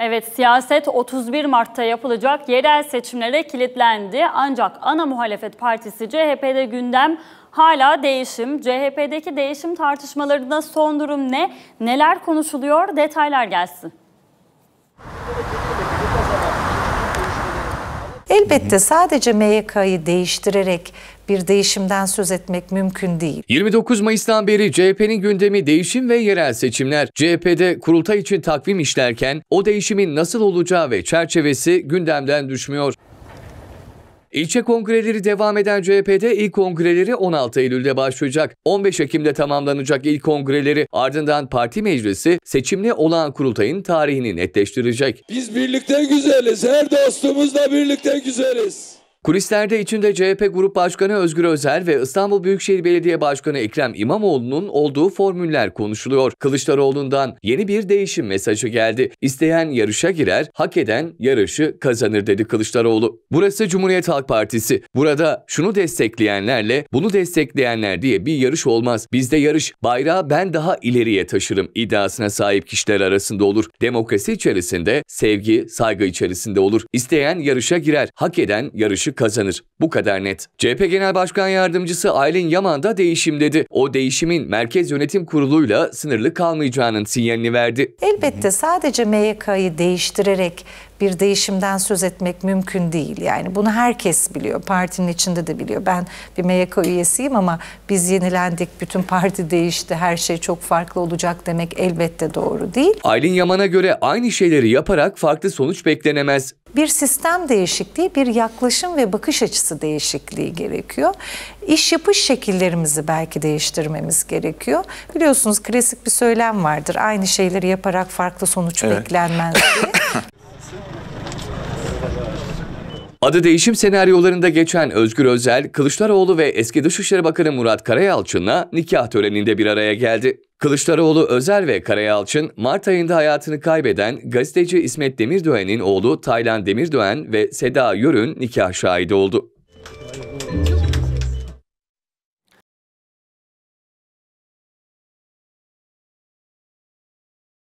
Evet siyaset 31 Mart'ta yapılacak yerel seçimlere kilitlendi. Ancak ana muhalefet partisi CHP'de gündem hala değişim. CHP'deki değişim tartışmalarında son durum ne? Neler konuşuluyor? Detaylar gelsin. Elbette sadece MYK'yı değiştirerek bir değişimden söz etmek mümkün değil. 29 Mayıs'tan beri CHP'nin gündemi değişim ve yerel seçimler. CHP'de kurulta için takvim işlerken o değişimin nasıl olacağı ve çerçevesi gündemden düşmüyor. İlçe kongreleri devam eden CHP'de ilk kongreleri 16 Eylül'de başlayacak. 15 Ekim'de tamamlanacak ilk kongreleri ardından parti meclisi seçimli olan kurultayın tarihini netleştirecek. Biz birlikte güzeliz. Her dostumuzla birlikte güzeliz. Kulislerde içinde CHP Grup Başkanı Özgür Özel ve İstanbul Büyükşehir Belediye Başkanı Ekrem İmamoğlu'nun olduğu formüller konuşuluyor. Kılıçdaroğlu'ndan yeni bir değişim mesajı geldi. İsteyen yarışa girer, hak eden yarışı kazanır dedi Kılıçdaroğlu. Burası Cumhuriyet Halk Partisi. Burada şunu destekleyenlerle bunu destekleyenler diye bir yarış olmaz. Bizde yarış bayrağı ben daha ileriye taşırım iddiasına sahip kişiler arasında olur. Demokrasi içerisinde sevgi, saygı içerisinde olur. İsteyen yarışa girer, hak eden yarışı kazanır. Bu kadar net. CHP Genel Başkan Yardımcısı Aylin Yaman da değişim dedi. O değişimin Merkez Yönetim Kurulu'yla sınırlı kalmayacağının sinyalini verdi. Elbette sadece MYK'yı değiştirerek bir değişimden söz etmek mümkün değil. Yani bunu herkes biliyor. Partinin içinde de biliyor. Ben bir MYK üyesiyim ama biz yenilendik, bütün parti değişti, her şey çok farklı olacak demek elbette doğru değil. Aylin Yaman'a göre aynı şeyleri yaparak farklı sonuç beklenemez. Bir sistem değişikliği, bir yaklaşım ve bakış açısı değişikliği gerekiyor. İş yapış şekillerimizi belki değiştirmemiz gerekiyor. Biliyorsunuz klasik bir söylem vardır. Aynı şeyleri yaparak farklı sonuç evet. beklenmez. Adı değişim senaryolarında geçen Özgür Özel, Kılıçdaroğlu ve eski Dışişleri Bakanı Murat Karayalçın'la nikah töreninde bir araya geldi. Kılıçdaroğlu Özel ve Karayalçın, Mart ayında hayatını kaybeden gazeteci İsmet Demirdöğen'in oğlu Taylan Demirdöğen ve Seda Yörün nikah şahidi oldu.